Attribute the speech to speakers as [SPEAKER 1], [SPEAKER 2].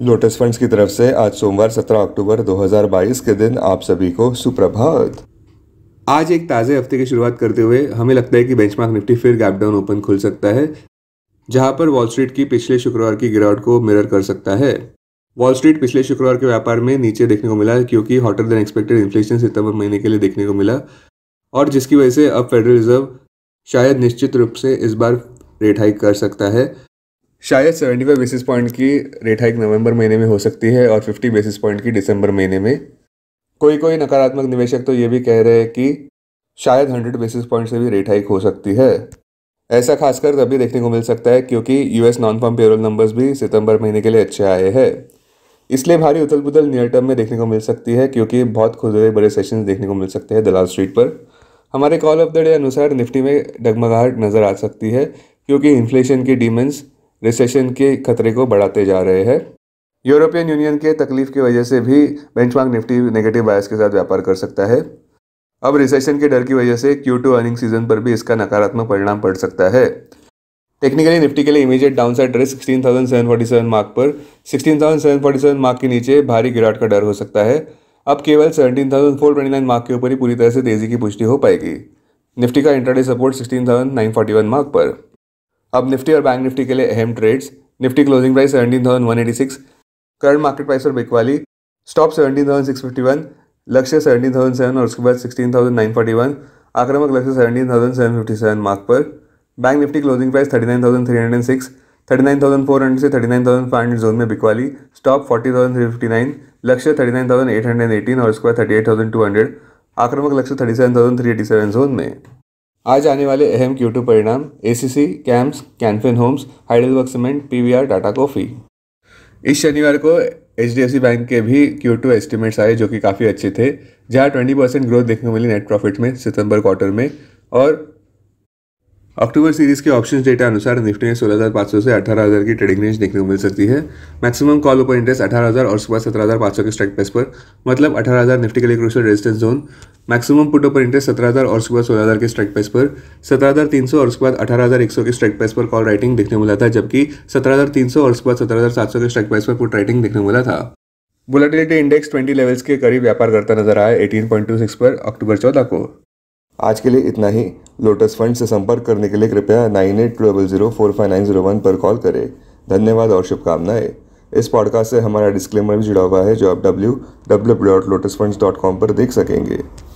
[SPEAKER 1] lotus funds की तरफ से आज सोमवार 17 अक्टूबर 2022 के दिन आप सभी को सुप्रभात आज एक ताज़े हफ्ते की शुरुआत करते हुए हमें लगता है कि बेंचमार्क निफ्टी फिर गैप डाउन ओपन खुल सकता है जहां पर वॉल स्ट्रीट की पिछले शुक्रवार की गिरावट को मिरर कर सकता है वॉल स्ट्रीट पिछले शुक्रवार के व्यापार में नीचे देखने को मिला क्योंकि हॉटर देन एक्सपेक्टेड इन्फ्लेशन सितंबर महीने के लिए देखने को मिला और जिसकी वजह से अब फेडरल रिजर्व शायद निश्चित रूप से इस बार रेट हाइक कर सकता है शायद 75 बेसिस पॉइंट की रेट हाइक नवंबर महीने में हो सकती है और 50 बेसिस पॉइंट की दिसंबर महीने में कोई कोई नकारात्मक निवेशक तो ये भी कह रहे हैं कि शायद 100 बेसिस पॉइंट से भी रेट हाइक हो सकती है ऐसा खासकर तभी देखने को मिल सकता है क्योंकि US non farm payroll numbers भी सितंबर महीने के लिए अच्छे आए हैं इसलिए भारी उथल पुथल नियर टर्म में देखने को मिल सकती है क्योंकि बहुत खुदरे बड़े सेशन देखने को मिल सकते हैं दलाल स्ट्रीट पर हमारे कॉल ऑफ द डे अनुसार निफ्टी में डगमगाहट नज़र आ सकती है क्योंकि इन्फ्लेशन की डीमेंस रिसेशन के खतरे को बढ़ाते जा रहे हैं यूरोपियन यूनियन के तकलीफ की वजह से भी बेंचमार्क निफ्टी नेगेटिव बायस के साथ व्यापार कर सकता है अब रिसेशन के डर की वजह से क्यू टू अर्निंग सीजन पर भी इसका नकारात्मक परिणाम पड़ सकता है टेक्निकली निफ्टी के लिए immediate downside risk seven mark पर सेवन मार्क के नीचे भारी गिराट का डर हो सकता है अब केवल नाइन मार्क के ऊपर ही पूरी तरह से तेजी की पुष्टि हो पाएगी निफ्टी का इंटरडे सपोर्ट वन मार्क पर अब निफ्टी और बैंक निफ्टी के लिए अहम trades Nifty closing price seventeen thousand one eighty six current market price और बिकवाली stop seventeen thousand six fifty one लक्ष्य सेवेंटीन थाउजेंड सेवन और उसके बाद sixteen thousand nine forty one आक्रमक लक्ष्य seventeen thousand seven fifty seven mark पर bank Nifty closing price thirty nine thousand three hundred six thirty nine thousand four hundred से thirty nine thousand five hundred zone में बिकवाली stop forty thousand three fifty nine लक्ष्य thirty nine thousand eight hundred eighteen और उसके बाद thirty eight thousand two hundred आक्रमक लक्ष्य thirty seven thousand three eighty seven zone में आज आने वाले अहम टू परिणाम ACC CAMS can fin homes Heidelberg cement PVR Tata coffee इस शनिवार को एच बैंक के भी क्यू टू एस्टिमेट्स आए जो कि काफ़ी अच्छे थे जहां 20 परसेंट ग्रोथ देखने को मिली नेट प्रॉफिट में सितंबर क्वार्टर में और अक्टूबर सीरीज के ऑप्शन डेटा अनुसार निफ्टी में सौ से अठारह हजार की ट्रेडिंग रेंज देखने को मिल सकती है मैक्सिमम कॉल ओपन इंटरेस्ट अठारह हज़ार और सुबह सौ के स्ट्राइक प्राइस पर मतलब अठारह हजार निफ्टी के लिए crucial resistance zone maximum put open interest सत्रह हज़ार और सुबह हजार के स्ट्राइक प्राइस पर सत्रह हजार सौ और उसके बाद अठारह हजार एक सौ के स्ट्राइक प्राइस पर कॉल राइटिंग देखने को मिला था जबकि सत्रह हजार तीन सौ और उसके बाद सत्रह हजार सात सौ के स्ट्राइक प्राइस पर पुट राइटिंग देखने को मिला था बुलेटिलिटी इंडेक्स ट्वेंटी लेवल्स के करीब व्यापार करता नजर आया एटीन पॉइंट टू सिक्स पर अक्टूबर चौदह को आज के लिए इतना ही लोटस फंड से संपर्क करने के लिए कृपया nine eight triple zero four five nine zero one पर कॉल करें धन्यवाद और शुभकामनाएं इस पॉडकास्ट से हमारा डिस्क्लेमर भी जुड़ा हुआ है जो आप W W dot lotus fund dot com पर देख सकेंगे